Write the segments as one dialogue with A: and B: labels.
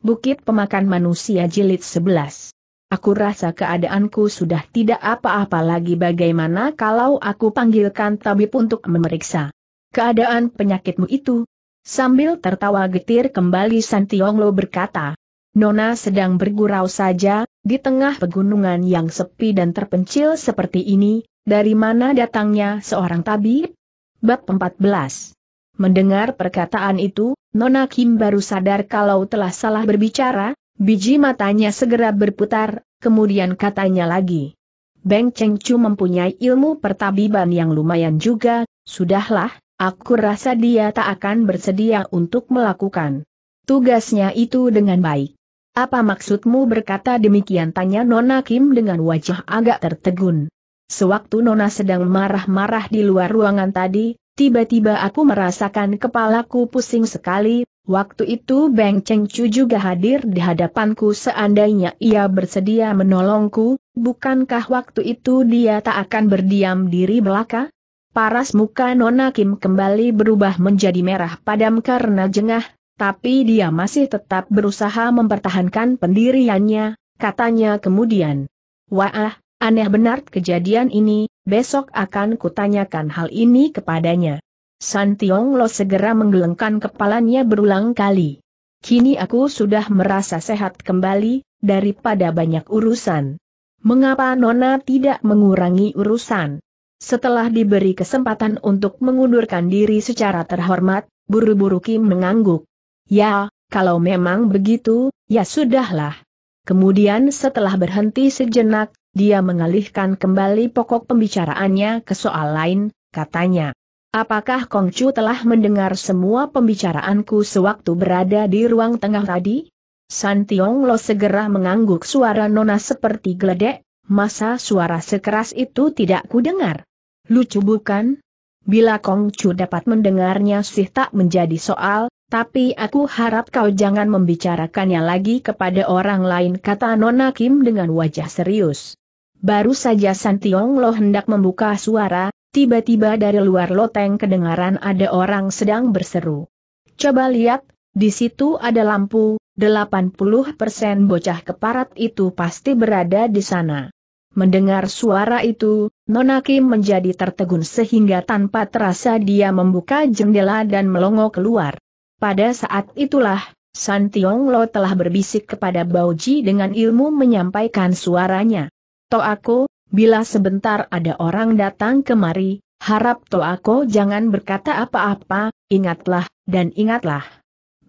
A: Bukit Pemakan Manusia Jilid 11. Aku rasa keadaanku sudah tidak apa-apa lagi bagaimana kalau aku panggilkan tabib untuk memeriksa keadaan penyakitmu itu. Sambil tertawa getir kembali Santionglo berkata, Nona sedang bergurau saja, di tengah pegunungan yang sepi dan terpencil seperti ini, dari mana datangnya seorang tabib? Bab 14 Mendengar perkataan itu, Nona Kim baru sadar kalau telah salah berbicara, biji matanya segera berputar, kemudian katanya lagi. Beng Cheng Chu mempunyai ilmu pertabiban yang lumayan juga, sudahlah, aku rasa dia tak akan bersedia untuk melakukan tugasnya itu dengan baik. Apa maksudmu berkata demikian tanya Nona Kim dengan wajah agak tertegun. Sewaktu Nona sedang marah-marah di luar ruangan tadi, Tiba-tiba aku merasakan kepalaku pusing sekali, waktu itu Beng Cheng Chu juga hadir di hadapanku seandainya ia bersedia menolongku, bukankah waktu itu dia tak akan berdiam diri belaka? Paras muka Nona Kim kembali berubah menjadi merah padam karena jengah, tapi dia masih tetap berusaha mempertahankan pendiriannya, katanya kemudian. Wah, Aneh benar kejadian ini, besok akan kutanyakan hal ini kepadanya. San Tiong Lo segera menggelengkan kepalanya berulang kali. Kini aku sudah merasa sehat kembali, daripada banyak urusan. Mengapa Nona tidak mengurangi urusan? Setelah diberi kesempatan untuk mengundurkan diri secara terhormat, buru-buru Kim mengangguk. Ya, kalau memang begitu, ya sudahlah. Kemudian setelah berhenti sejenak, dia mengalihkan kembali pokok pembicaraannya ke soal lain, katanya. Apakah Kongcu telah mendengar semua pembicaraanku sewaktu berada di ruang tengah tadi? San Tiong Lo segera mengangguk suara Nona seperti geledek, masa suara sekeras itu tidak kudengar? Lucu bukan? Bila Kongcu dapat mendengarnya sih tak menjadi soal, tapi aku harap kau jangan membicarakannya lagi kepada orang lain kata Nona Kim dengan wajah serius. Baru saja San Tiong Lo hendak membuka suara, tiba-tiba dari luar loteng kedengaran ada orang sedang berseru. Coba lihat, di situ ada lampu, 80% bocah keparat itu pasti berada di sana. Mendengar suara itu, Nona Kim menjadi tertegun sehingga tanpa terasa dia membuka jendela dan melongo keluar. Pada saat itulah, San Tiong Lo telah berbisik kepada Bao Ji dengan ilmu menyampaikan suaranya. To aku, bila sebentar ada orang datang kemari, harap To aku jangan berkata apa-apa, ingatlah, dan ingatlah.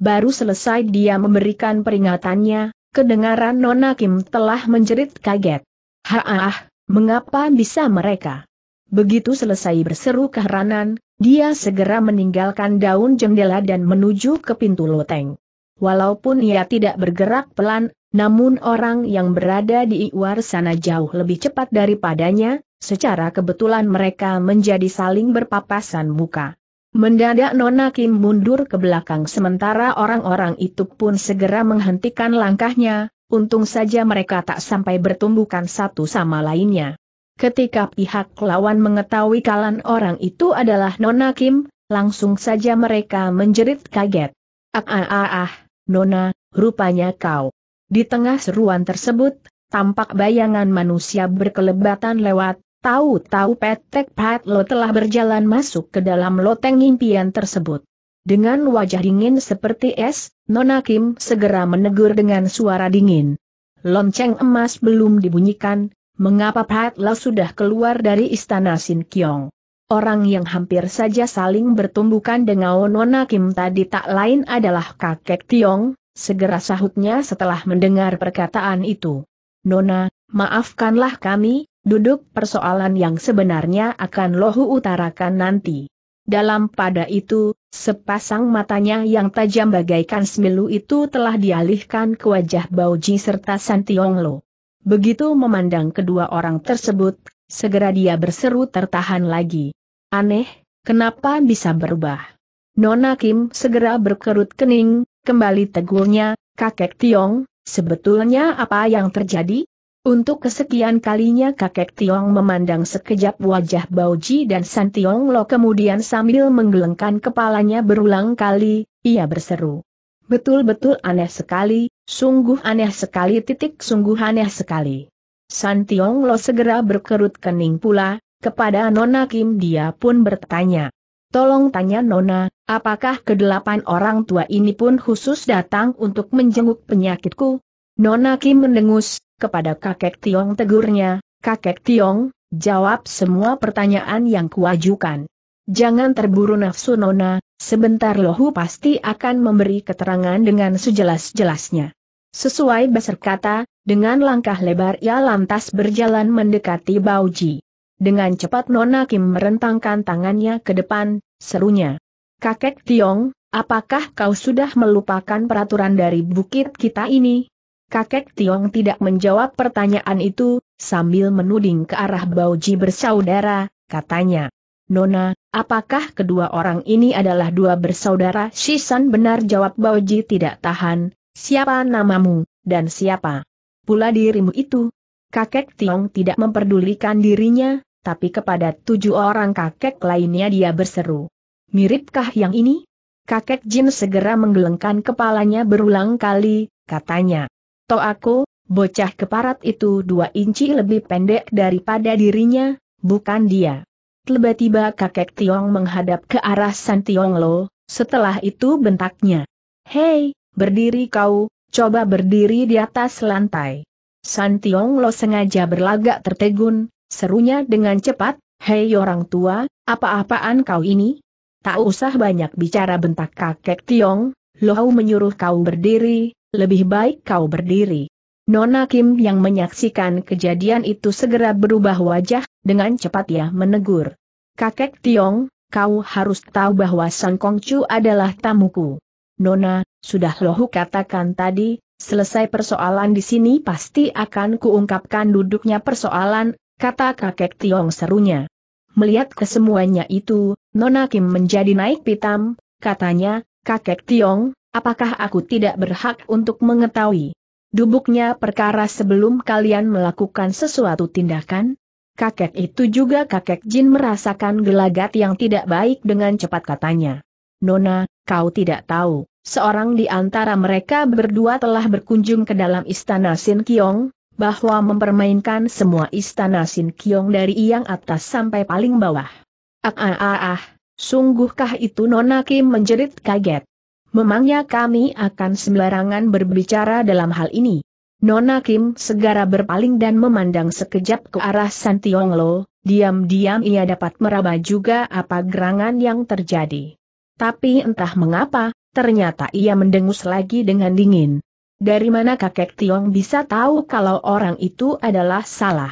A: Baru selesai dia memberikan peringatannya, kedengaran Nona Kim telah menjerit kaget. Haah, mengapa bisa mereka? Begitu selesai berseru keheranan, dia segera meninggalkan daun jendela dan menuju ke pintu loteng. Walaupun ia tidak bergerak pelan, namun orang yang berada di luar sana jauh lebih cepat daripadanya, secara kebetulan mereka menjadi saling berpapasan muka. Mendadak Nona Kim mundur ke belakang sementara orang-orang itu pun segera menghentikan langkahnya, untung saja mereka tak sampai bertumbukan satu sama lainnya. Ketika pihak lawan mengetahui kalan orang itu adalah Nona Kim, langsung saja mereka menjerit kaget. Ah ah ah, ah Nona, rupanya kau. Di tengah seruan tersebut, tampak bayangan manusia berkelebatan lewat, tahu-tahu Petek Patlo telah berjalan masuk ke dalam loteng impian tersebut. Dengan wajah dingin seperti es, Nona Kim segera menegur dengan suara dingin. Lonceng emas belum dibunyikan, mengapa Pat Lo sudah keluar dari istana Sin Kyong? Orang yang hampir saja saling bertumbukan dengan Nona Kim tadi tak lain adalah kakek Tiong, segera sahutnya setelah mendengar perkataan itu. Nona, maafkanlah kami, duduk persoalan yang sebenarnya akan lohu utarakan nanti. Dalam pada itu, sepasang matanya yang tajam bagaikan semilu itu telah dialihkan ke wajah Bauji serta Santionglo. Begitu memandang kedua orang tersebut, segera dia berseru tertahan lagi. Aneh, kenapa bisa berubah? Nona Kim segera berkerut kening, Kembali tegurnya, kakek Tiong, sebetulnya apa yang terjadi? Untuk kesekian kalinya kakek Tiong memandang sekejap wajah Bauji dan San Tiong Lo kemudian sambil menggelengkan kepalanya berulang kali, ia berseru. Betul-betul aneh sekali, sungguh aneh sekali titik sungguh aneh sekali. San Tiong Lo segera berkerut kening pula, kepada Nona Kim dia pun bertanya. Tolong tanya Nona, apakah kedelapan orang tua ini pun khusus datang untuk menjenguk penyakitku? Nona Kim mendengus, kepada kakek Tiong tegurnya, kakek Tiong, jawab semua pertanyaan yang kuajukan. Jangan terburu nafsu Nona, sebentar Lohu pasti akan memberi keterangan dengan sejelas-jelasnya. Sesuai beserkata, dengan langkah lebar ia lantas berjalan mendekati Bauji. Dengan cepat Nona Kim merentangkan tangannya ke depan, serunya. Kakek Tiong, apakah kau sudah melupakan peraturan dari bukit kita ini? Kakek Tiong tidak menjawab pertanyaan itu, sambil menuding ke arah Bauji bersaudara, katanya. Nona, apakah kedua orang ini adalah dua bersaudara? Shisan benar jawab Bauji tidak tahan, siapa namamu, dan siapa pula dirimu itu? Kakek Tiong tidak memperdulikan dirinya, tapi kepada tujuh orang kakek lainnya dia berseru. Miripkah yang ini? Kakek Jin segera menggelengkan kepalanya berulang kali, katanya. Toh aku, bocah keparat itu dua inci lebih pendek daripada dirinya, bukan dia. Tiba-tiba kakek Tiong menghadap ke arah San Tiong Lo, setelah itu bentaknya. Hei, berdiri kau, coba berdiri di atas lantai. San Tiong Lo sengaja berlagak tertegun, Serunya dengan cepat, hei orang tua, apa-apaan kau ini? Tak usah banyak bicara bentak kakek Tiong, Lohau menyuruh kau berdiri, lebih baik kau berdiri. Nona Kim yang menyaksikan kejadian itu segera berubah wajah, dengan cepat ia menegur. Kakek Tiong, kau harus tahu bahwa Sang Kong Chu adalah tamuku. Nona, sudah Lohu katakan tadi, Selesai persoalan di sini pasti akan kuungkapkan duduknya persoalan kata kakek Tiong serunya. Melihat kesemuanya itu, Nona Kim menjadi naik pitam, katanya, kakek Tiong, apakah aku tidak berhak untuk mengetahui? Dubuknya perkara sebelum kalian melakukan sesuatu tindakan? Kakek itu juga kakek Jin merasakan gelagat yang tidak baik dengan cepat katanya. Nona, kau tidak tahu, seorang di antara mereka berdua telah berkunjung ke dalam istana Sin Kiong, bahwa mempermainkan semua istana Sin Kiong dari yang atas sampai paling bawah. Ah ah ah ah, sungguhkah itu Nona Kim menjerit kaget. Memangnya kami akan sembarangan berbicara dalam hal ini. Nona Kim segera berpaling dan memandang sekejap ke arah San Tiong Lo, diam-diam ia dapat meraba juga apa gerangan yang terjadi. Tapi entah mengapa, ternyata ia mendengus lagi dengan dingin. Dari mana kakek Tiong bisa tahu kalau orang itu adalah salah?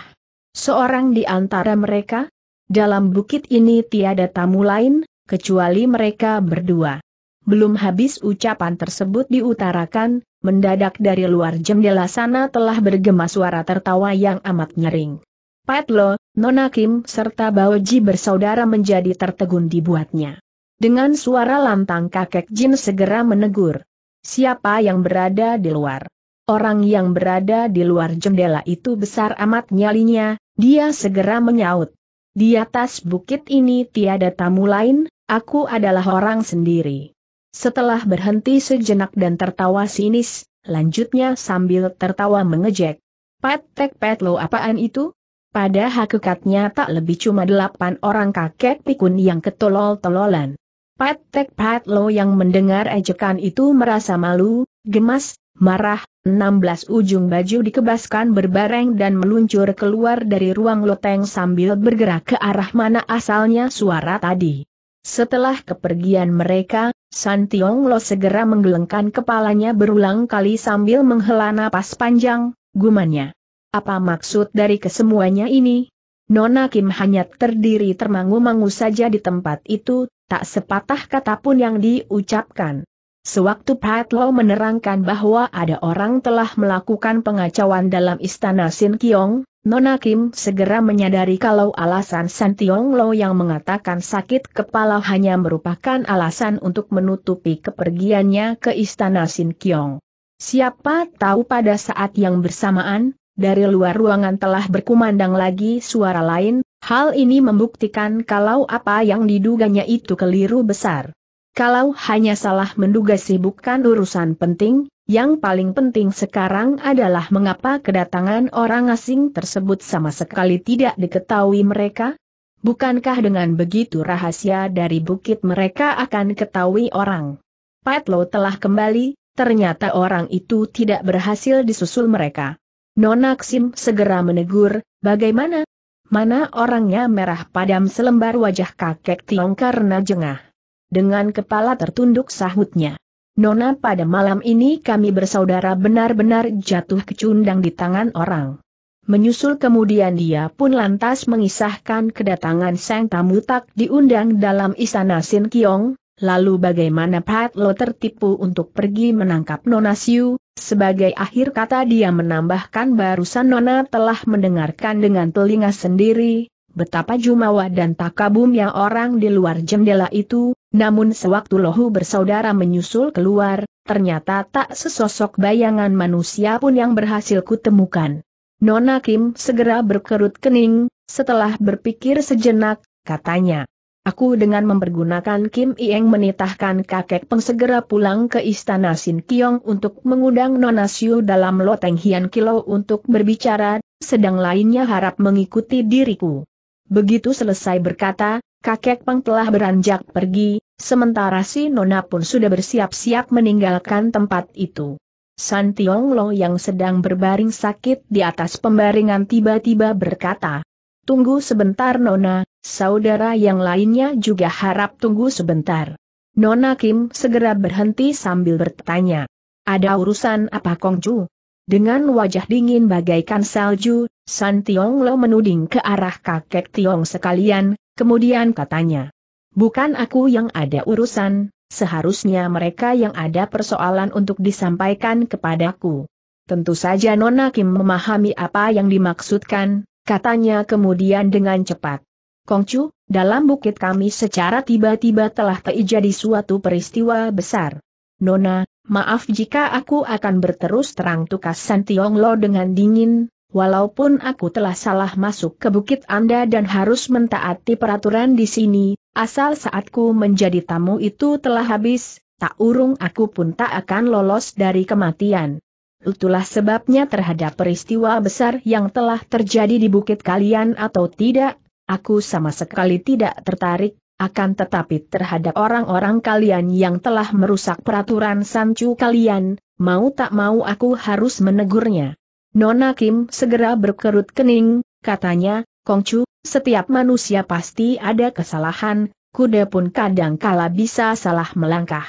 A: Seorang di antara mereka? Dalam bukit ini tiada tamu lain, kecuali mereka berdua. Belum habis ucapan tersebut diutarakan, mendadak dari luar jendela sana telah bergema suara tertawa yang amat nyering. Patlo, Nona Kim serta Baoji bersaudara menjadi tertegun dibuatnya. Dengan suara lantang kakek Jin segera menegur. Siapa yang berada di luar? Orang yang berada di luar jendela itu besar amat nyalinya, dia segera menyaut. Di atas bukit ini tiada tamu lain, aku adalah orang sendiri. Setelah berhenti sejenak dan tertawa sinis, lanjutnya sambil tertawa mengejek. Petek petlo apaan itu? Pada hakikatnya tak lebih cuma delapan orang kakek pikun yang ketolol-tololan. Patek lo yang mendengar ejekan itu merasa malu, gemas, marah, 16 ujung baju dikebaskan berbareng dan meluncur keluar dari ruang loteng sambil bergerak ke arah mana asalnya suara tadi. Setelah kepergian mereka, San Tiong Lo segera menggelengkan kepalanya berulang kali sambil menghela napas panjang, gumannya. Apa maksud dari kesemuanya ini? Nona Kim hanya terdiri termangu-mangu saja di tempat itu, Tak sepatah kata pun yang diucapkan. Sewaktu Patlo menerangkan bahwa ada orang telah melakukan pengacauan dalam istana Sin Kiong, Nona Kim segera menyadari kalau alasan San Tiong Lo yang mengatakan sakit kepala hanya merupakan alasan untuk menutupi kepergiannya ke istana Sin Kiong. Siapa tahu pada saat yang bersamaan, dari luar ruangan telah berkumandang lagi suara lain, Hal ini membuktikan kalau apa yang diduganya itu keliru besar. Kalau hanya salah menduga sih bukan urusan penting, yang paling penting sekarang adalah mengapa kedatangan orang asing tersebut sama sekali tidak diketahui mereka? Bukankah dengan begitu rahasia dari bukit mereka akan ketahui orang? Patlo telah kembali, ternyata orang itu tidak berhasil disusul mereka. Nonaksim segera menegur, bagaimana, Mana orangnya merah padam selembar wajah kakek Tiong karena jengah. Dengan kepala tertunduk sahutnya. Nona pada malam ini kami bersaudara benar-benar jatuh kecundang di tangan orang. Menyusul kemudian dia pun lantas mengisahkan kedatangan sang tamu tak diundang dalam istana Sin Kiong, Lalu bagaimana Pat Lo tertipu untuk pergi menangkap Nona Siu? Sebagai akhir kata dia menambahkan barusan Nona telah mendengarkan dengan telinga sendiri, betapa jumawa dan takabumnya orang di luar jendela itu, namun sewaktu lohu bersaudara menyusul keluar, ternyata tak sesosok bayangan manusia pun yang berhasil kutemukan. Nona Kim segera berkerut kening, setelah berpikir sejenak, katanya. Aku dengan mempergunakan Kim Ieng menitahkan kakek pengsegera pulang ke istana Sin Kiong untuk mengundang Nona Siu dalam loteng Hian Kilo untuk berbicara, sedang lainnya harap mengikuti diriku. Begitu selesai berkata, kakek Peng telah beranjak pergi, sementara si Nona pun sudah bersiap-siap meninggalkan tempat itu. San Tiong Lo yang sedang berbaring sakit di atas pembaringan tiba-tiba berkata, Tunggu sebentar Nona, Saudara yang lainnya juga harap tunggu sebentar. Nona Kim segera berhenti sambil bertanya. Ada urusan apa Kongju? Dengan wajah dingin bagaikan salju, San Tiong Lo menuding ke arah kakek Tiong sekalian, kemudian katanya. Bukan aku yang ada urusan, seharusnya mereka yang ada persoalan untuk disampaikan kepadaku. Tentu saja Nona Kim memahami apa yang dimaksudkan, katanya kemudian dengan cepat. Kongcu, dalam bukit kami secara tiba-tiba telah terjadi suatu peristiwa besar. Nona, maaf jika aku akan berterus terang tukas Santiong Lo dengan dingin, walaupun aku telah salah masuk ke bukit Anda dan harus mentaati peraturan di sini, asal saatku menjadi tamu itu telah habis, tak urung aku pun tak akan lolos dari kematian. Itulah sebabnya terhadap peristiwa besar yang telah terjadi di bukit kalian atau tidak, Aku sama sekali tidak tertarik, akan tetapi terhadap orang-orang kalian yang telah merusak peraturan sancu kalian, mau tak mau aku harus menegurnya. Nona Kim segera berkerut kening, katanya, Kongcu, setiap manusia pasti ada kesalahan, kuda pun kadang kala bisa salah melangkah.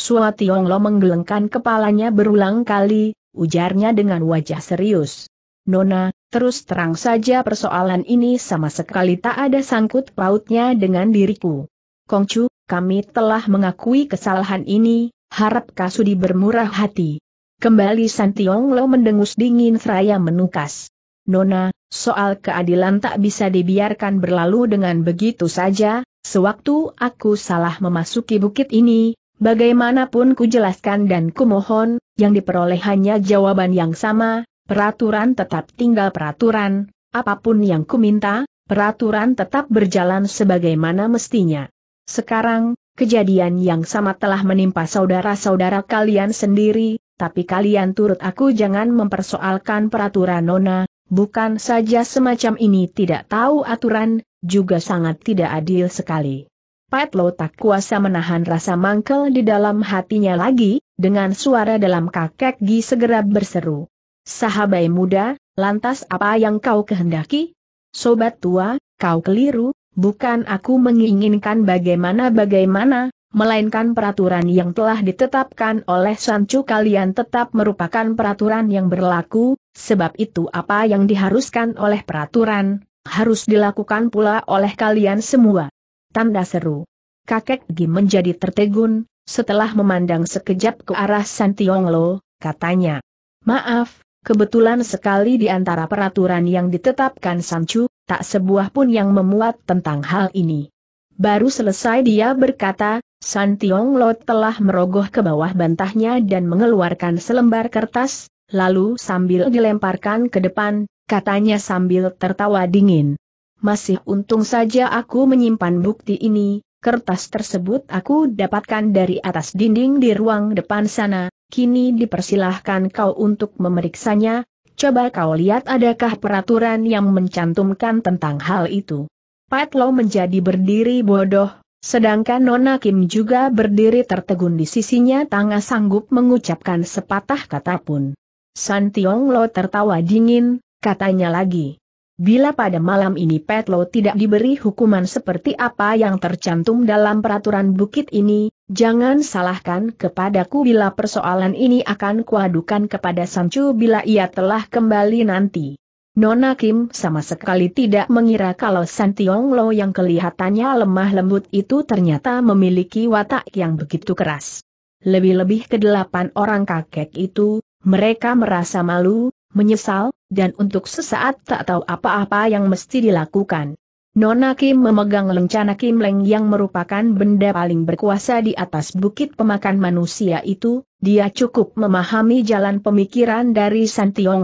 A: Sua Lo menggelengkan kepalanya berulang kali, ujarnya dengan wajah serius. Nona, Terus terang saja persoalan ini sama sekali tak ada sangkut pautnya dengan diriku. Kongcu, kami telah mengakui kesalahan ini, harap Kasudi bermurah hati. Kembali Santiong Lo mendengus dingin seraya menukas. Nona, soal keadilan tak bisa dibiarkan berlalu dengan begitu saja, sewaktu aku salah memasuki bukit ini, bagaimanapun ku jelaskan dan kumohon, yang diperoleh hanya jawaban yang sama, Peraturan tetap tinggal peraturan, apapun yang kuminta, peraturan tetap berjalan sebagaimana mestinya. Sekarang, kejadian yang sama telah menimpa saudara-saudara kalian sendiri, tapi kalian turut aku jangan mempersoalkan peraturan Nona, bukan saja semacam ini tidak tahu aturan, juga sangat tidak adil sekali. Petlo tak kuasa menahan rasa mangkel di dalam hatinya lagi, dengan suara dalam kakek Gi segera berseru. Sahabai muda, lantas apa yang kau kehendaki? Sobat tua, kau keliru, bukan aku menginginkan bagaimana-bagaimana, melainkan peraturan yang telah ditetapkan oleh Sancu kalian tetap merupakan peraturan yang berlaku, sebab itu apa yang diharuskan oleh peraturan, harus dilakukan pula oleh kalian semua. Tanda seru. Kakek Gi menjadi tertegun, setelah memandang sekejap ke arah Santionglo, katanya. Maaf, Kebetulan sekali di antara peraturan yang ditetapkan Sanchu, tak sebuah pun yang memuat tentang hal ini. Baru selesai dia berkata, San Tiong Lo telah merogoh ke bawah bantahnya dan mengeluarkan selembar kertas, lalu sambil dilemparkan ke depan, katanya sambil tertawa dingin. Masih untung saja aku menyimpan bukti ini, kertas tersebut aku dapatkan dari atas dinding di ruang depan sana, kini dipersilahkan kau untuk memeriksanya, coba kau lihat adakah peraturan yang mencantumkan tentang hal itu. Pat Lo menjadi berdiri bodoh, sedangkan Nona Kim juga berdiri tertegun di sisinya tangga sanggup mengucapkan sepatah kata pun. San Tiong Lo tertawa dingin, katanya lagi. Bila pada malam ini Petlo tidak diberi hukuman seperti apa yang tercantum dalam peraturan bukit ini, Jangan salahkan kepadaku bila persoalan ini akan kuadukan kepada Sancu bila ia telah kembali nanti. Nona Kim sama sekali tidak mengira kalau San Tiong Lo yang kelihatannya lemah lembut itu ternyata memiliki watak yang begitu keras. Lebih-lebih kedelapan orang kakek itu, mereka merasa malu, menyesal, dan untuk sesaat tak tahu apa-apa yang mesti dilakukan. Nona Kim memegang lencana Kim Leng yang merupakan benda paling berkuasa di atas bukit pemakan manusia itu, dia cukup memahami jalan pemikiran dari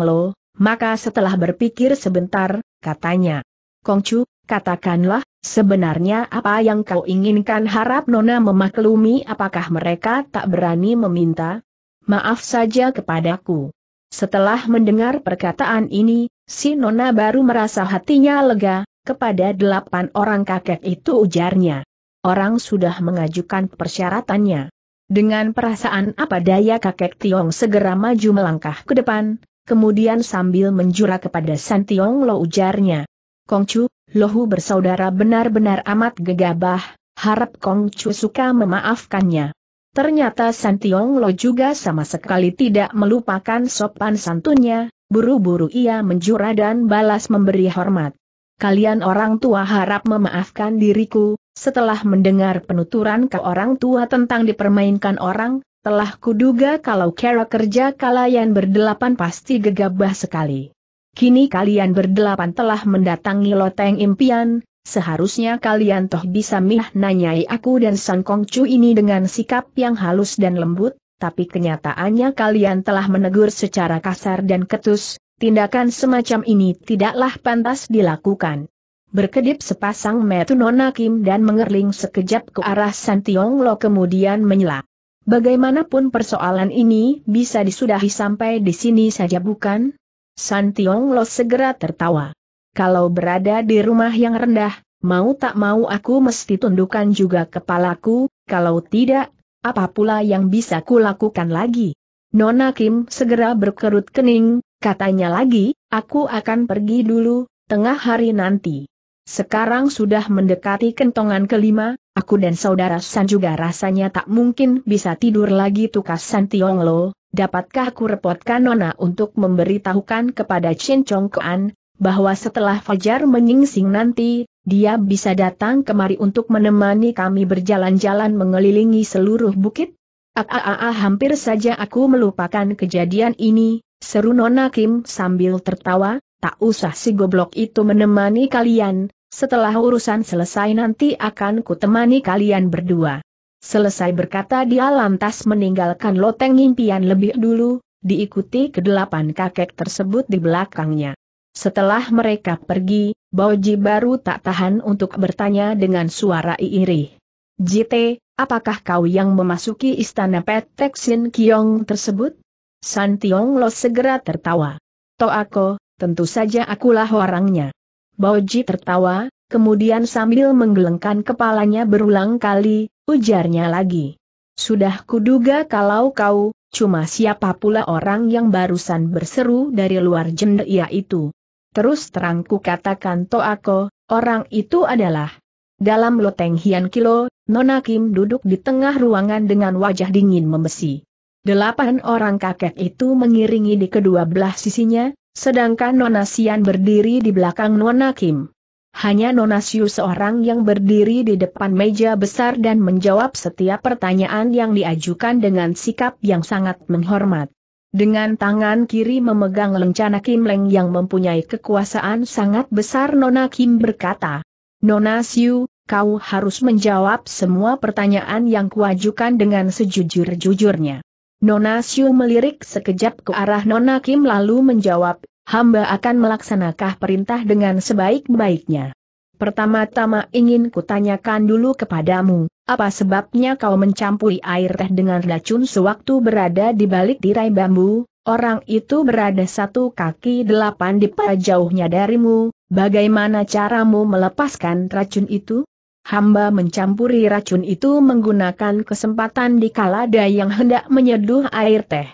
A: Lo. maka setelah berpikir sebentar, katanya, Kong Chu, katakanlah, sebenarnya apa yang kau inginkan harap Nona memaklumi apakah mereka tak berani meminta? Maaf saja kepadaku. Setelah mendengar perkataan ini, si Nona baru merasa hatinya lega, kepada delapan orang kakek itu ujarnya. Orang sudah mengajukan persyaratannya. Dengan perasaan apa daya kakek Tiong segera maju melangkah ke depan, kemudian sambil menjura kepada San Tiong Lo ujarnya. Kongcu, Lohu bersaudara benar-benar amat gegabah, harap Kongcu suka memaafkannya. Ternyata San Tiong Lo juga sama sekali tidak melupakan sopan santunnya, buru-buru ia menjura dan balas memberi hormat kalian orang tua harap memaafkan diriku, setelah mendengar penuturan ke orang tua tentang dipermainkan orang, telah kuduga kalau cara kerja kalian berdelapan pasti gegabah sekali. Kini kalian berdelapan telah mendatangi loteng impian, seharusnya kalian toh bisa nanyai aku dan Sang Kong ini dengan sikap yang halus dan lembut, tapi kenyataannya kalian telah menegur secara kasar dan ketus, tindakan semacam ini tidaklah pantas dilakukan. Berkedip sepasang metu Nona Kim dan mengerling sekejap ke arah San Tiong Lo kemudian menyela. Bagaimanapun persoalan ini bisa disudahi sampai di sini saja bukan? San Tiong Lo segera tertawa. Kalau berada di rumah yang rendah, mau tak mau aku mesti tundukkan juga kepalaku, kalau tidak, apa pula yang bisa kulakukan lagi? Nona Kim segera berkerut kening, katanya lagi, aku akan pergi dulu, tengah hari nanti. Sekarang sudah mendekati kentongan kelima, aku dan saudara San juga rasanya tak mungkin bisa tidur lagi tukas San Tiong Lo, dapatkah aku repotkan Nona untuk memberitahukan kepada Chin Chong Kuan, bahwa setelah Fajar menyingsing nanti, dia bisa datang kemari untuk menemani kami berjalan-jalan mengelilingi seluruh bukit? Aaah, hampir saja aku melupakan kejadian ini, seru Nona Kim sambil tertawa, tak usah si goblok itu menemani kalian, setelah urusan selesai nanti akan kutemani kalian berdua. Selesai berkata dia lantas meninggalkan loteng impian lebih dulu, diikuti kedelapan kakek tersebut di belakangnya. Setelah mereka pergi, Boji baru tak tahan untuk bertanya dengan suara iirih. JT, apakah kau yang memasuki istana Petek Sin Kiong tersebut? San Tiong Lo segera tertawa. aku, tentu saja akulah orangnya. Boji tertawa, kemudian sambil menggelengkan kepalanya berulang kali, ujarnya lagi. Sudah kuduga kalau kau, cuma siapa pula orang yang barusan berseru dari luar jendela itu. Terus terang ku katakan aku, orang itu adalah dalam loteng Hian Kilo, Nona Kim duduk di tengah ruangan dengan wajah dingin membesi. Delapan orang kakek itu mengiringi di kedua belah sisinya, sedangkan Nona Sian berdiri di belakang Nona Kim. Hanya Nona Siu seorang yang berdiri di depan meja besar dan menjawab setiap pertanyaan yang diajukan dengan sikap yang sangat menghormat. Dengan tangan kiri memegang lencana Kim Leng yang mempunyai kekuasaan sangat besar Nona Kim berkata, Nona Siu, kau harus menjawab semua pertanyaan yang kuajukan dengan sejujur-jujurnya. Nona Siu melirik sekejap ke arah Nona Kim lalu menjawab, hamba akan melaksanakan perintah dengan sebaik-baiknya. Pertama-tama ingin kutanyakan dulu kepadamu, apa sebabnya kau mencampuri air teh dengan racun sewaktu berada di balik tirai bambu, orang itu berada satu kaki delapan di jauhnya darimu, bagaimana caramu melepaskan racun itu? hamba mencampuri racun itu menggunakan kesempatan di kalada yang hendak menyeduh air teh.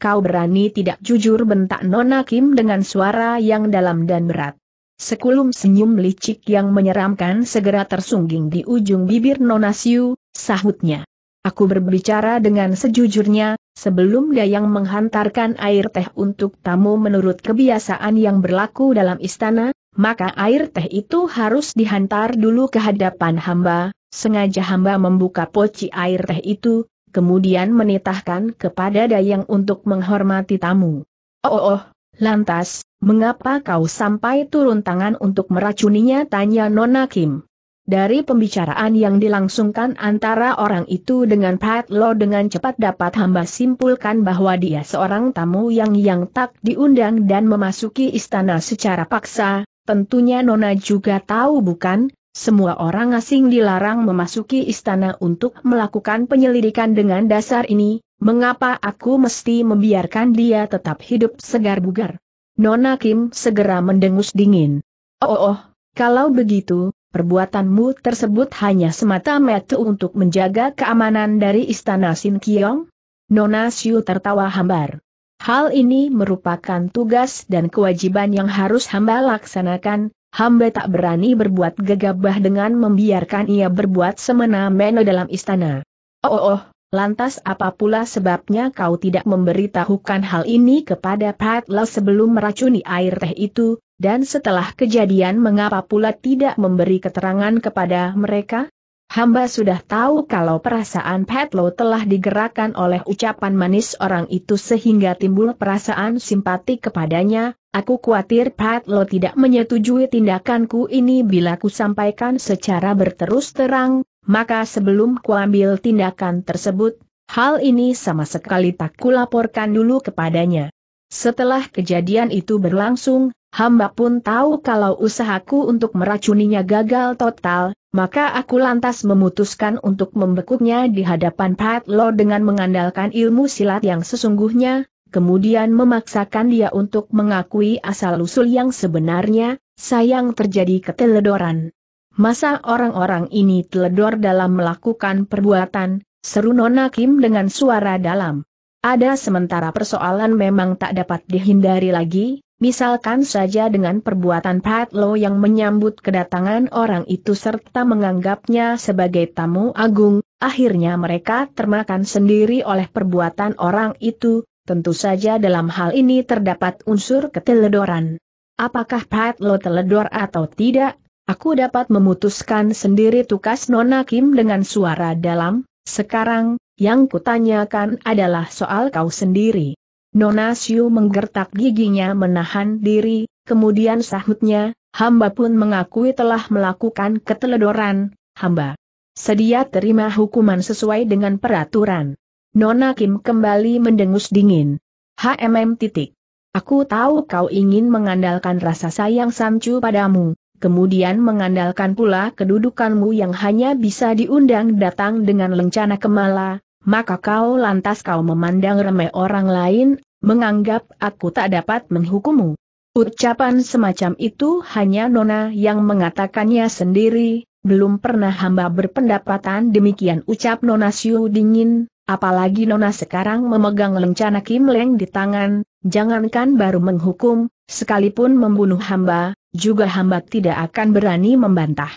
A: Kau berani tidak jujur bentak Nona Kim dengan suara yang dalam dan berat. Sekulum senyum licik yang menyeramkan segera tersungging di ujung bibir Nona Siu, sahutnya. Aku berbicara dengan sejujurnya, sebelum dia yang menghantarkan air teh untuk tamu menurut kebiasaan yang berlaku dalam istana, maka air teh itu harus dihantar dulu ke hadapan hamba, sengaja hamba membuka poci air teh itu, kemudian menitahkan kepada Dayang untuk menghormati tamu. Oh, oh, oh lantas, mengapa kau sampai turun tangan untuk meracuninya tanya Nona Kim. Dari pembicaraan yang dilangsungkan antara orang itu dengan Pat Lo dengan cepat dapat hamba simpulkan bahwa dia seorang tamu yang yang tak diundang dan memasuki istana secara paksa, Tentunya Nona juga tahu bukan, semua orang asing dilarang memasuki istana untuk melakukan penyelidikan dengan dasar ini, mengapa aku mesti membiarkan dia tetap hidup segar bugar? Nona Kim segera mendengus dingin. Oh, oh, oh kalau begitu, perbuatanmu tersebut hanya semata-mata untuk menjaga keamanan dari istana Sin Kiong? Nona Siu tertawa hambar. Hal ini merupakan tugas dan kewajiban yang harus hamba laksanakan, hamba tak berani berbuat gegabah dengan membiarkan ia berbuat semena-mena dalam istana. Oh, oh, oh, lantas apa pula sebabnya kau tidak memberitahukan hal ini kepada Pat Patla sebelum meracuni air teh itu, dan setelah kejadian mengapa pula tidak memberi keterangan kepada mereka? Hamba sudah tahu kalau perasaan Petlo telah digerakkan oleh ucapan manis orang itu sehingga timbul perasaan simpati kepadanya, aku khawatir Petlo tidak menyetujui tindakanku ini bila ku sampaikan secara berterus terang, maka sebelum kuambil tindakan tersebut, hal ini sama sekali tak kulaporkan dulu kepadanya. Setelah kejadian itu berlangsung, hamba pun tahu kalau usahaku untuk meracuninya gagal total, maka aku lantas memutuskan untuk membekuknya di hadapan Pat Lo dengan mengandalkan ilmu silat yang sesungguhnya, kemudian memaksakan dia untuk mengakui asal-usul yang sebenarnya, sayang terjadi keteledoran. Masa orang-orang ini teledor dalam melakukan perbuatan, seru Nona Kim dengan suara dalam. Ada sementara persoalan memang tak dapat dihindari lagi, Misalkan saja dengan perbuatan Pat Lo yang menyambut kedatangan orang itu serta menganggapnya sebagai tamu agung, akhirnya mereka termakan sendiri oleh perbuatan orang itu, tentu saja dalam hal ini terdapat unsur keteledoran. Apakah Pat Lo teledor atau tidak, aku dapat memutuskan sendiri tukas Nona Kim dengan suara dalam, sekarang, yang kutanyakan adalah soal kau sendiri. Nona Siu menggertak giginya menahan diri, kemudian sahutnya, hamba pun mengakui telah melakukan keteledoran, hamba. Sedia terima hukuman sesuai dengan peraturan. Nona Kim kembali mendengus dingin. HMM titik. Aku tahu kau ingin mengandalkan rasa sayang Samcu padamu, kemudian mengandalkan pula kedudukanmu yang hanya bisa diundang datang dengan lencana kemala, maka kau lantas kau memandang remeh orang lain, menganggap aku tak dapat menghukummu. Ucapan semacam itu hanya Nona yang mengatakannya sendiri, belum pernah hamba berpendapatan demikian ucap Nona Siu dingin, apalagi Nona sekarang memegang lencana Kim Leng di tangan, jangankan baru menghukum, sekalipun membunuh hamba, juga hamba tidak akan berani membantah.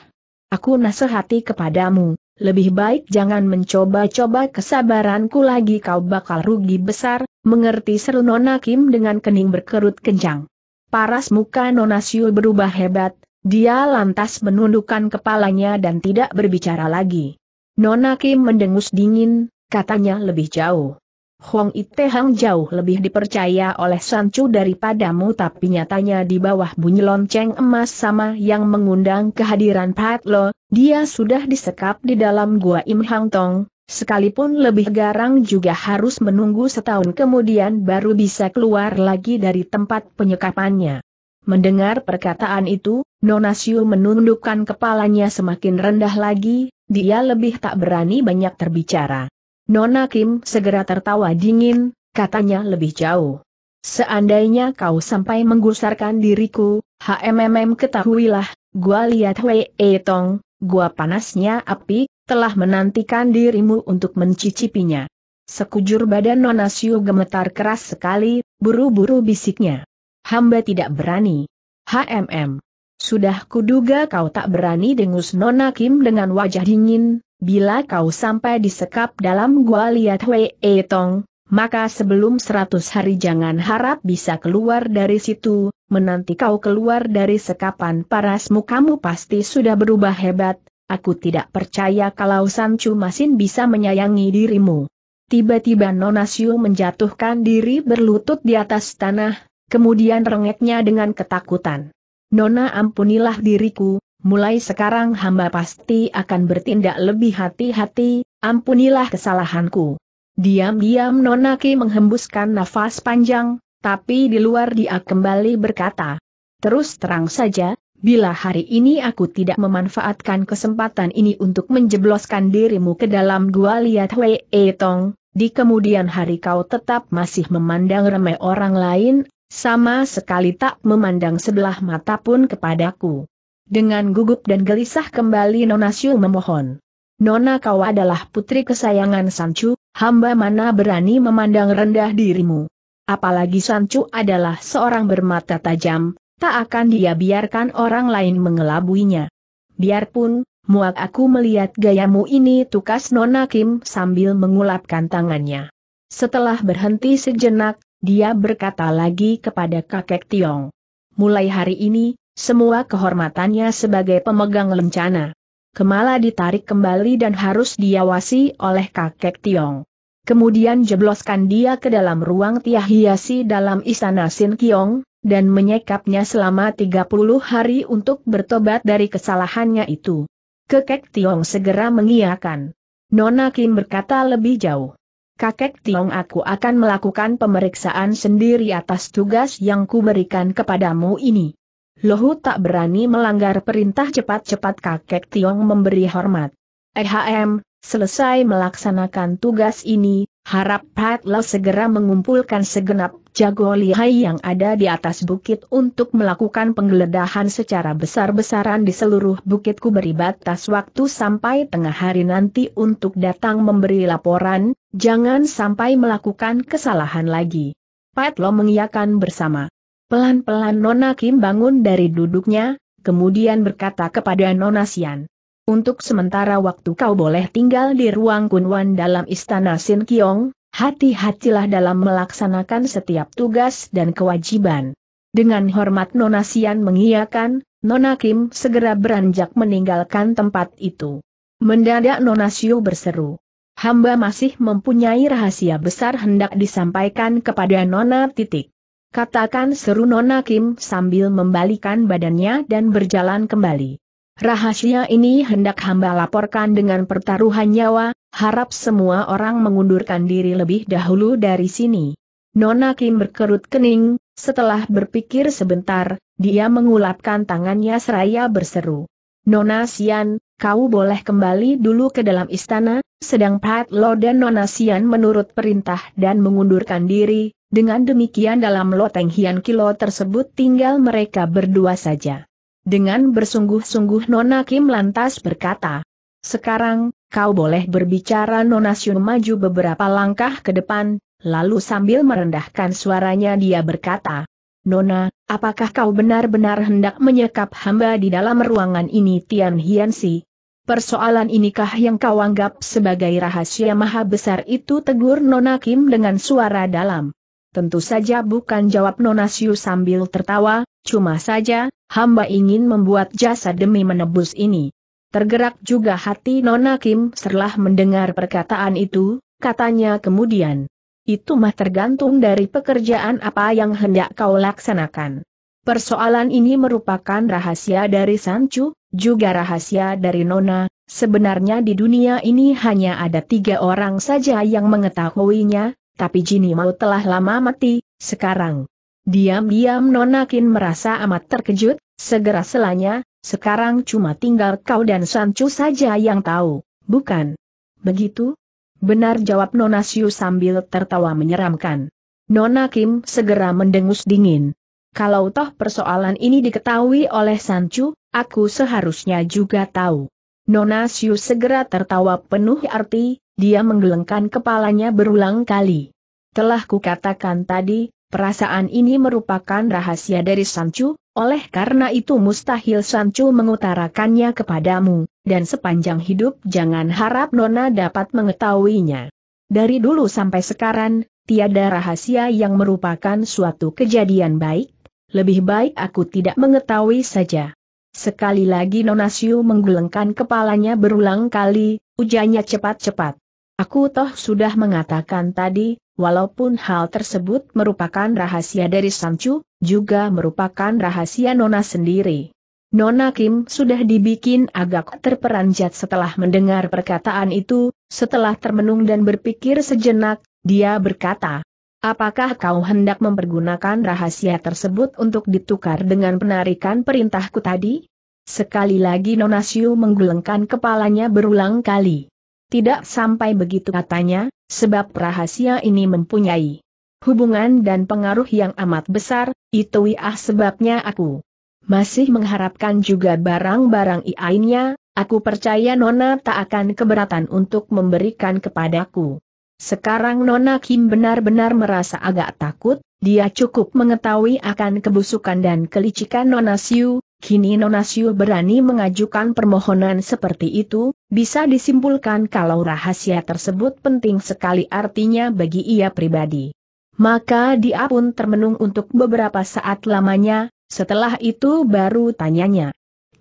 A: Aku nasihati kepadamu, lebih baik jangan mencoba-coba kesabaranku lagi kau bakal rugi besar, Mengerti seru Nona Kim dengan kening berkerut kencang. Paras muka Nona Siu berubah hebat, dia lantas menundukkan kepalanya dan tidak berbicara lagi. Nona Kim mendengus dingin, katanya lebih jauh. Hong Ite Hang jauh lebih dipercaya oleh Sancu daripadamu tapi nyatanya di bawah bunyi lonceng emas sama yang mengundang kehadiran Pat Lo, dia sudah disekap di dalam gua Im Hang Tong, Sekalipun lebih garang juga harus menunggu setahun kemudian baru bisa keluar lagi dari tempat penyekapannya. Mendengar perkataan itu, Nonasio menundukkan kepalanya semakin rendah lagi, dia lebih tak berani banyak terbicara. Nona Kim segera tertawa dingin, katanya lebih jauh. Seandainya kau sampai menggusarkan diriku, HMMM ketahuilah, gua lihat Wei Tong, gua panasnya api, telah menantikan dirimu untuk mencicipinya. Sekujur badan Nona gemetar keras sekali, buru-buru bisiknya. Hamba tidak berani. HMM. Sudah kuduga kau tak berani dengus Nona Kim dengan wajah dingin, bila kau sampai disekap dalam gua liat Wei e Tong, maka sebelum seratus hari jangan harap bisa keluar dari situ, menanti kau keluar dari sekapan parasmu kamu pasti sudah berubah hebat, Aku tidak percaya kalau Sancu Masin bisa menyayangi dirimu. Tiba-tiba Nonasio menjatuhkan diri berlutut di atas tanah, kemudian rengeknya dengan ketakutan. Nona ampunilah diriku, mulai sekarang hamba pasti akan bertindak lebih hati-hati, ampunilah kesalahanku. Diam-diam Nona menghembuskan nafas panjang, tapi di luar dia kembali berkata. Terus terang saja, Bila hari ini aku tidak memanfaatkan kesempatan ini untuk menjebloskan dirimu ke dalam gua liat Wei Tong, di kemudian hari kau tetap masih memandang remeh orang lain, sama sekali tak memandang sebelah mata pun kepadaku. Dengan gugup dan gelisah kembali Nona Siu memohon. Nona kau adalah putri kesayangan Sancu, hamba mana berani memandang rendah dirimu. Apalagi Sancu adalah seorang bermata tajam, tak akan dia biarkan orang lain mengelabuinya. Biarpun, muak aku melihat gayamu ini tukas Nona Kim sambil mengulapkan tangannya. Setelah berhenti sejenak, dia berkata lagi kepada kakek Tiong. Mulai hari ini, semua kehormatannya sebagai pemegang lencana. Kemala ditarik kembali dan harus diawasi oleh kakek Tiong. Kemudian jebloskan dia ke dalam ruang tia hiasi dalam istana Sin Kiong, dan menyekapnya selama 30 hari untuk bertobat dari kesalahannya itu. Kekek Tiong segera mengiakan. Nona Kim berkata lebih jauh. Kakek Tiong aku akan melakukan pemeriksaan sendiri atas tugas yang kuberikan kepadamu ini. Lohu tak berani melanggar perintah cepat-cepat kakek Tiong memberi hormat. EHM, selesai melaksanakan tugas ini, Harap Pat segera mengumpulkan segenap jago lihai yang ada di atas bukit untuk melakukan penggeledahan secara besar-besaran di seluruh bukitku kuberi batas waktu sampai tengah hari nanti untuk datang memberi laporan, jangan sampai melakukan kesalahan lagi. Pat mengiyakan bersama. Pelan-pelan Nona Kim bangun dari duduknya, kemudian berkata kepada Nona Sian. Untuk sementara waktu kau boleh tinggal di ruang kunwan dalam istana Sin Kiong, hati-hatilah dalam melaksanakan setiap tugas dan kewajiban. Dengan hormat Nona Sian mengiyakan, Nona Kim segera beranjak meninggalkan tempat itu. Mendadak Nona Siu berseru. Hamba masih mempunyai rahasia besar hendak disampaikan kepada Nona titik. Katakan seru Nona Kim sambil membalikan badannya dan berjalan kembali. Rahasia ini hendak hamba laporkan dengan pertaruhan nyawa, harap semua orang mengundurkan diri lebih dahulu dari sini. Nona Kim berkerut kening, setelah berpikir sebentar, dia mengulapkan tangannya seraya berseru. Nona Sian, kau boleh kembali dulu ke dalam istana, sedang Pat Lo dan Nona Sian menurut perintah dan mengundurkan diri, dengan demikian dalam loteng Hian Kilo tersebut tinggal mereka berdua saja. Dengan bersungguh-sungguh Nona Kim lantas berkata, sekarang, kau boleh berbicara Nona Siu maju beberapa langkah ke depan, lalu sambil merendahkan suaranya dia berkata, Nona, apakah kau benar-benar hendak menyekap hamba di dalam ruangan ini Tian Hian Si? Persoalan inikah yang kau anggap sebagai rahasia maha besar itu tegur Nona Kim dengan suara dalam. Tentu saja bukan jawab Nona Siu sambil tertawa, cuma saja, hamba ingin membuat jasa demi menebus ini. Tergerak juga hati Nona Kim setelah mendengar perkataan itu, katanya kemudian. Itu mah tergantung dari pekerjaan apa yang hendak kau laksanakan. Persoalan ini merupakan rahasia dari Sancu, juga rahasia dari Nona, sebenarnya di dunia ini hanya ada tiga orang saja yang mengetahuinya, tapi Jinimau telah lama mati, sekarang, Diam-diam Nonakin merasa amat terkejut, segera selanya, sekarang cuma tinggal kau dan Sancu saja yang tahu, bukan? Begitu? Benar jawab Nona Siu sambil tertawa menyeramkan. Nona Kim segera mendengus dingin. Kalau toh persoalan ini diketahui oleh Sancu, aku seharusnya juga tahu. Nona Siu segera tertawa penuh arti, dia menggelengkan kepalanya berulang kali. Telah kukatakan tadi, Perasaan ini merupakan rahasia dari Sancu, oleh karena itu mustahil Sancu mengutarakannya kepadamu, dan sepanjang hidup jangan harap Nona dapat mengetahuinya. Dari dulu sampai sekarang, tiada rahasia yang merupakan suatu kejadian baik, lebih baik aku tidak mengetahui saja. Sekali lagi Nona Siu menggelengkan kepalanya berulang kali, ujanya cepat-cepat. Aku toh sudah mengatakan tadi, walaupun hal tersebut merupakan rahasia dari Sancu, juga merupakan rahasia Nona sendiri. Nona Kim sudah dibikin agak terperanjat setelah mendengar perkataan itu, setelah termenung dan berpikir sejenak, dia berkata, Apakah kau hendak mempergunakan rahasia tersebut untuk ditukar dengan penarikan perintahku tadi? Sekali lagi Nona Siu menggelengkan kepalanya berulang kali. Tidak sampai begitu katanya, sebab rahasia ini mempunyai hubungan dan pengaruh yang amat besar, itu ah sebabnya aku masih mengharapkan juga barang-barang iainnya, aku percaya Nona tak akan keberatan untuk memberikan kepadaku. Sekarang Nona Kim benar-benar merasa agak takut, dia cukup mengetahui akan kebusukan dan kelicikan Nona Siu, Kini Nonasio berani mengajukan permohonan seperti itu, bisa disimpulkan kalau rahasia tersebut penting sekali artinya bagi ia pribadi. Maka dia pun termenung untuk beberapa saat lamanya, setelah itu baru tanyanya.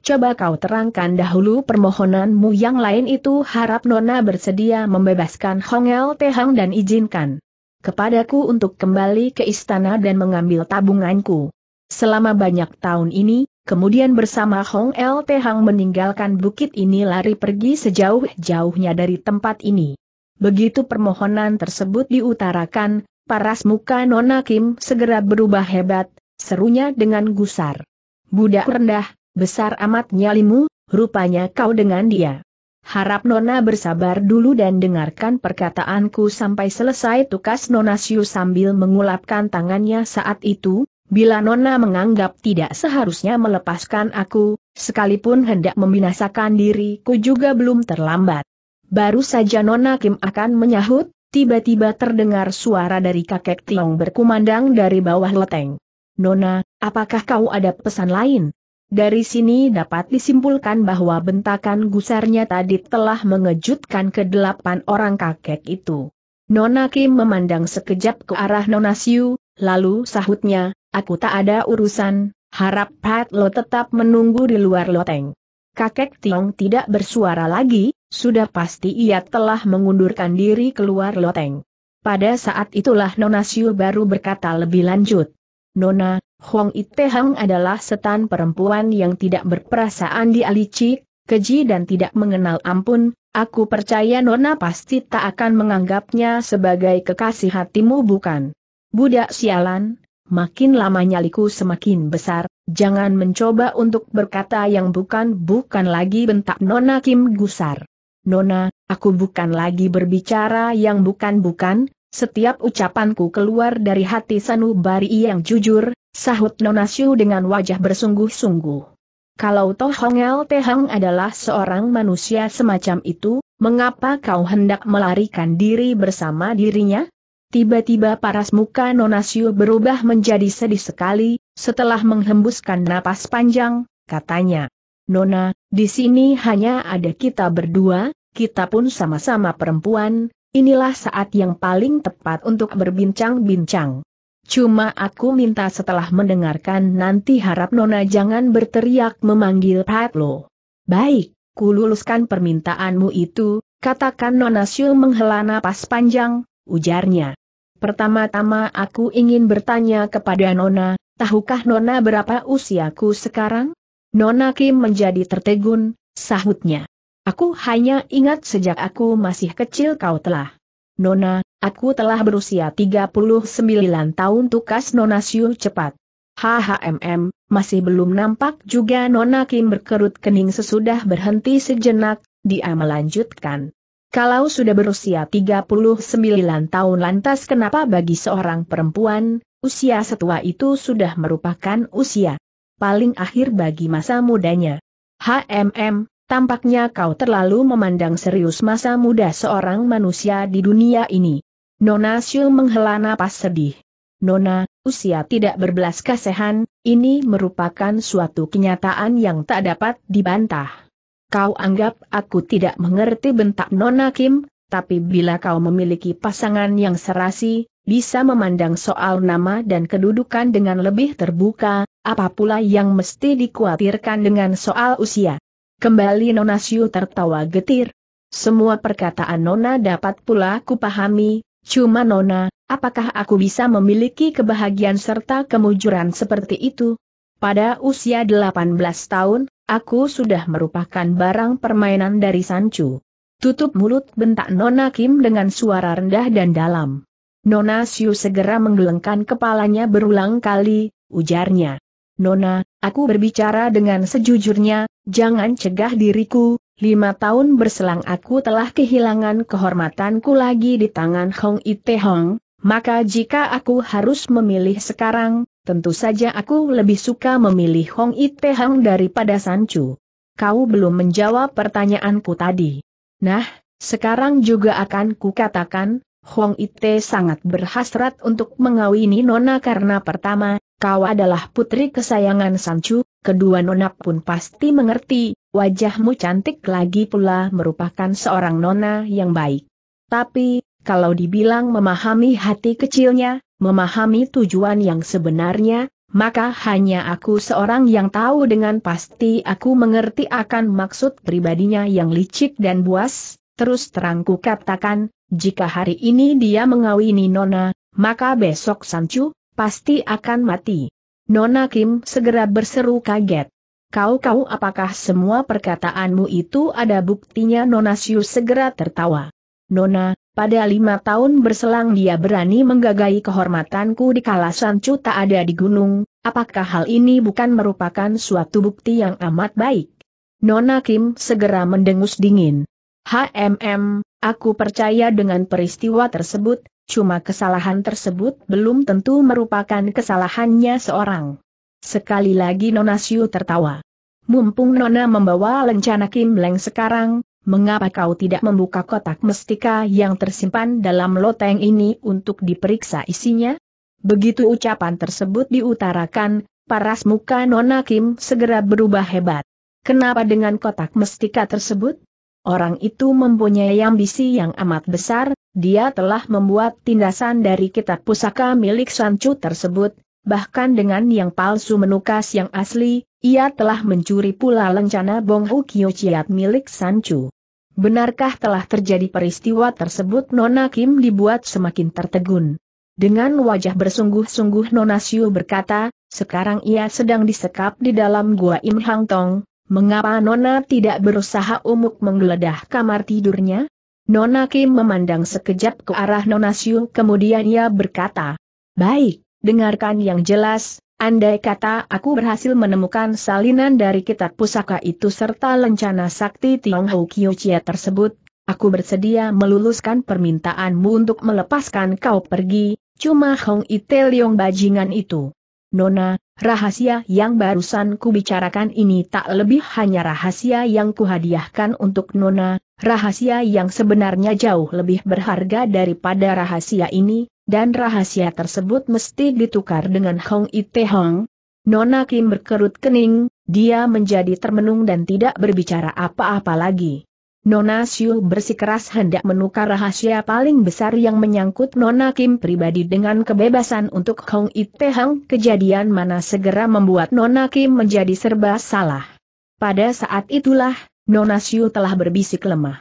A: Coba kau terangkan dahulu permohonanmu yang lain itu harap Nona bersedia membebaskan Hongel Tehang dan izinkan kepadaku untuk kembali ke istana dan mengambil tabunganku. Selama banyak tahun ini, kemudian bersama Hong El Tehang meninggalkan bukit ini lari pergi sejauh-jauhnya dari tempat ini. Begitu permohonan tersebut diutarakan, paras muka Nona Kim segera berubah hebat, serunya dengan gusar. Budak rendah, besar amat nyalimu, rupanya kau dengan dia. Harap Nona bersabar dulu dan dengarkan perkataanku sampai selesai tukas Nona Siu sambil mengulapkan tangannya saat itu, Bila Nona menganggap tidak seharusnya melepaskan aku, sekalipun hendak membinasakan diriku juga belum terlambat. Baru saja Nona Kim akan menyahut, tiba-tiba terdengar suara dari kakek Tiong berkumandang dari bawah loteng. Nona, apakah kau ada pesan lain? Dari sini dapat disimpulkan bahwa bentakan gusarnya tadi telah mengejutkan kedelapan orang kakek itu. Nona Kim memandang sekejap ke arah Nona Siu, lalu sahutnya, Aku tak ada urusan, harap Pat Lo tetap menunggu di luar loteng. Kakek Tiong tidak bersuara lagi, sudah pasti ia telah mengundurkan diri keluar loteng. Pada saat itulah Nona Siu baru berkata lebih lanjut. Nona, Hong Itehang adalah setan perempuan yang tidak berperasaan di alici, keji dan tidak mengenal ampun, aku percaya Nona pasti tak akan menganggapnya sebagai kekasih hatimu bukan. Budak sialan, makin lamanya liku semakin besar, jangan mencoba untuk berkata yang bukan-bukan lagi bentak Nona Kim gusar. Nona, aku bukan lagi berbicara yang bukan-bukan, setiap ucapanku keluar dari hati Sanubari yang jujur, sahut Nona Siu dengan wajah bersungguh-sungguh. Kalau Toh Tehang adalah seorang manusia semacam itu, mengapa kau hendak melarikan diri bersama dirinya? Tiba-tiba paras muka Nonasio berubah menjadi sedih sekali, setelah menghembuskan napas panjang, katanya. Nona, di sini hanya ada kita berdua, kita pun sama-sama perempuan, inilah saat yang paling tepat untuk berbincang-bincang. Cuma aku minta setelah mendengarkan nanti harap Nona jangan berteriak memanggil Patlo. Baik, ku luluskan permintaanmu itu, katakan Nona menghela napas panjang, ujarnya. Pertama-tama aku ingin bertanya kepada Nona, tahukah Nona berapa usiaku sekarang? Nona Kim menjadi tertegun, sahutnya. Aku hanya ingat sejak aku masih kecil kau telah. Nona, aku telah berusia 39 tahun tukas Nona Siu cepat. HHMM, masih belum nampak juga Nona Kim berkerut kening sesudah berhenti sejenak, dia melanjutkan. Kalau sudah berusia 39 tahun lantas kenapa bagi seorang perempuan, usia setua itu sudah merupakan usia paling akhir bagi masa mudanya. HMM, tampaknya kau terlalu memandang serius masa muda seorang manusia di dunia ini. Nona Syul menghela napas sedih. Nona, usia tidak berbelas kasihan, ini merupakan suatu kenyataan yang tak dapat dibantah. Kau anggap aku tidak mengerti bentak Nona Kim, tapi bila kau memiliki pasangan yang serasi, bisa memandang soal nama dan kedudukan dengan lebih terbuka, apa pula yang mesti dikhawatirkan dengan soal usia. Kembali Nona Siu tertawa getir. Semua perkataan Nona dapat pula kupahami, cuma Nona, apakah aku bisa memiliki kebahagiaan serta kemujuran seperti itu? Pada usia 18 tahun, Aku sudah merupakan barang permainan dari Sancu. Tutup mulut bentak Nona Kim dengan suara rendah dan dalam. Nona Siu segera menggelengkan kepalanya berulang kali, ujarnya. Nona, aku berbicara dengan sejujurnya, jangan cegah diriku, lima tahun berselang aku telah kehilangan kehormatanku lagi di tangan Hong Ite Hong, maka jika aku harus memilih sekarang, Tentu saja aku lebih suka memilih Hong Ite Hang daripada Sanchu. Kau belum menjawab pertanyaanku tadi. Nah, sekarang juga akan kukatakan, Hong Ite sangat berhasrat untuk mengawini Nona karena pertama, kau adalah putri kesayangan Sanchu, kedua Nona pun pasti mengerti, wajahmu cantik lagi pula merupakan seorang Nona yang baik. Tapi, kalau dibilang memahami hati kecilnya, memahami tujuan yang sebenarnya, maka hanya aku seorang yang tahu dengan pasti aku mengerti akan maksud pribadinya yang licik dan buas, terus terangku katakan, jika hari ini dia mengawini Nona, maka besok Sancu, pasti akan mati. Nona Kim segera berseru kaget. Kau-kau apakah semua perkataanmu itu ada buktinya Nona Siu segera tertawa. Nona, pada lima tahun berselang dia berani menggagai kehormatanku di kalasan cu tak ada di gunung, apakah hal ini bukan merupakan suatu bukti yang amat baik? Nona Kim segera mendengus dingin. HMM, aku percaya dengan peristiwa tersebut, cuma kesalahan tersebut belum tentu merupakan kesalahannya seorang. Sekali lagi Nona Siu tertawa. Mumpung Nona membawa lencana Kim Leng sekarang, mengapa kau tidak membuka kotak mestika yang tersimpan dalam loteng ini untuk diperiksa isinya? Begitu ucapan tersebut diutarakan, paras muka Nona Kim segera berubah hebat. Kenapa dengan kotak mestika tersebut? Orang itu mempunyai ambisi yang amat besar, dia telah membuat tindasan dari kitab pusaka milik Sancu tersebut, bahkan dengan yang palsu menukas yang asli, ia telah mencuri pula lencana Bong Hu Kyo Chiat milik Sanchu. Benarkah telah terjadi peristiwa tersebut Nona Kim dibuat semakin tertegun. Dengan wajah bersungguh-sungguh Nona Siu berkata, sekarang ia sedang disekap di dalam gua Im Hang Tong, mengapa Nona tidak berusaha umuk menggeledah kamar tidurnya? Nona Kim memandang sekejap ke arah Nona Siu kemudian ia berkata, Baik, Dengarkan yang jelas, andai kata aku berhasil menemukan salinan dari kitab pusaka itu serta lencana sakti Tiongho Kyochia tersebut, aku bersedia meluluskan permintaanmu untuk melepaskan kau pergi, cuma Hong Ite Leong bajingan itu. Nona, rahasia yang barusan kubicarakan ini tak lebih hanya rahasia yang kuhadiahkan untuk Nona, rahasia yang sebenarnya jauh lebih berharga daripada rahasia ini, dan rahasia tersebut mesti ditukar dengan Hong Ite Hong. Nona Kim berkerut kening, dia menjadi termenung dan tidak berbicara apa-apa lagi. Nona Siu bersikeras hendak menukar rahasia paling besar yang menyangkut Nona Kim pribadi dengan kebebasan untuk Hong Ite Hong. kejadian mana segera membuat Nona Kim menjadi serba salah. Pada saat itulah, Nona Siu telah berbisik lemah.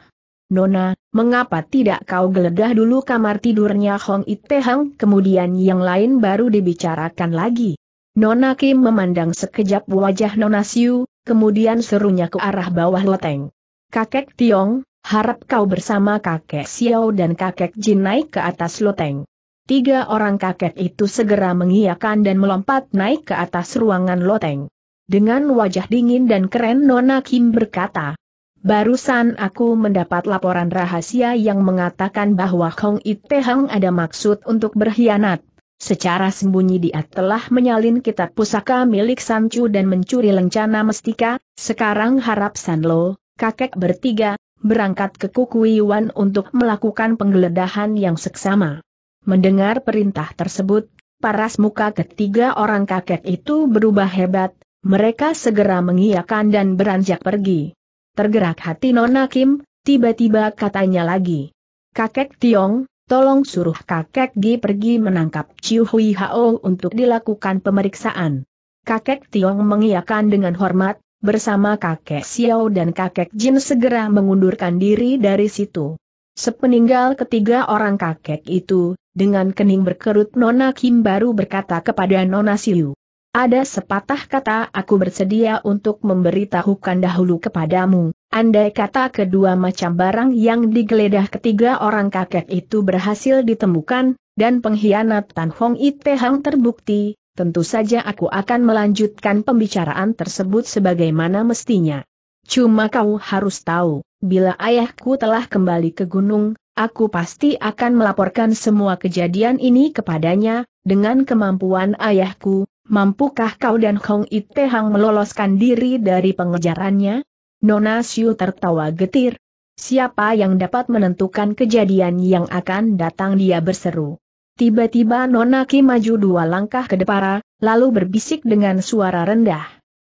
A: Nona, mengapa tidak kau geledah dulu kamar tidurnya Hong Itehang, kemudian yang lain baru dibicarakan lagi. Nona Kim memandang sekejap wajah Nona Siu, kemudian serunya ke arah bawah loteng. Kakek Tiong, harap kau bersama kakek Xiao dan kakek Jin naik ke atas loteng. Tiga orang kakek itu segera mengiyakan dan melompat naik ke atas ruangan loteng. Dengan wajah dingin dan keren Nona Kim berkata, Barusan aku mendapat laporan rahasia yang mengatakan bahwa Hong Ite Hang ada maksud untuk berkhianat. Secara sembunyi dia telah menyalin kitab pusaka milik Sancu dan mencuri lencana mestika, sekarang harap Sanlo, kakek bertiga, berangkat ke Kukuiwan untuk melakukan penggeledahan yang seksama. Mendengar perintah tersebut, paras muka ketiga orang kakek itu berubah hebat, mereka segera mengiyakan dan beranjak pergi. Tergerak hati Nona Kim, tiba-tiba katanya lagi. Kakek Tiong, tolong suruh kakek Gi pergi menangkap Chiu Hui Hao untuk dilakukan pemeriksaan. Kakek Tiong mengiyakan dengan hormat, bersama kakek Xiao dan kakek Jin segera mengundurkan diri dari situ. Sepeninggal ketiga orang kakek itu, dengan kening berkerut Nona Kim baru berkata kepada Nona Siu. Ada sepatah kata aku bersedia untuk memberitahukan dahulu kepadamu, andai kata kedua macam barang yang digeledah ketiga orang kakek itu berhasil ditemukan, dan pengkhianat Tan Hong Ite Hang terbukti, tentu saja aku akan melanjutkan pembicaraan tersebut sebagaimana mestinya. Cuma kau harus tahu, bila ayahku telah kembali ke gunung, aku pasti akan melaporkan semua kejadian ini kepadanya, dengan kemampuan ayahku, Mampukah kau dan Hong Ite Hang meloloskan diri dari pengejarannya? Nona Siu tertawa getir. Siapa yang dapat menentukan kejadian yang akan datang dia berseru. Tiba-tiba Nona Ki maju dua langkah ke depan, lalu berbisik dengan suara rendah.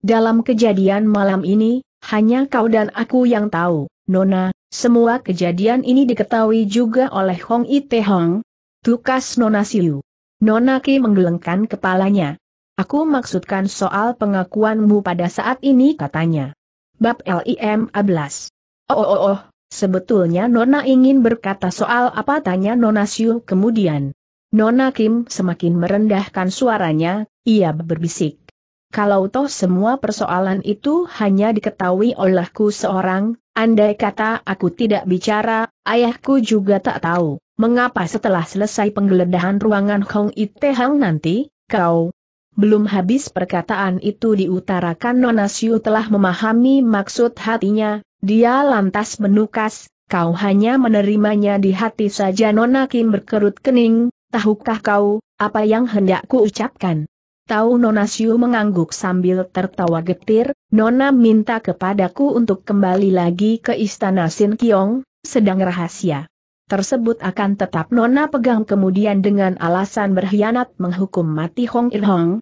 A: Dalam kejadian malam ini, hanya kau dan aku yang tahu, Nona, semua kejadian ini diketahui juga oleh Hong Ite Hong. Tukas Nona Siu. Nona Ki menggelengkan kepalanya. Aku maksudkan soal pengakuanmu pada saat ini katanya. Bab LIM 11. Oh, oh, oh, oh, sebetulnya Nona ingin berkata soal apa tanya Nona Siu kemudian. Nona Kim semakin merendahkan suaranya, ia berbisik. Kalau toh semua persoalan itu hanya diketahui olehku seorang, andai kata aku tidak bicara, ayahku juga tak tahu. Mengapa setelah selesai penggeledahan ruangan Hong Itehang nanti, kau, belum habis perkataan itu diutarakan Nona telah memahami maksud hatinya, dia lantas menukas, kau hanya menerimanya di hati saja Nona Kim berkerut kening, tahukah kau, apa yang hendak ku ucapkan? Tahu Nona mengangguk sambil tertawa getir, Nona minta kepadaku untuk kembali lagi ke istana Sin Kiong, sedang rahasia tersebut akan tetap Nona pegang kemudian dengan alasan berkhianat menghukum mati Hong Il Hong,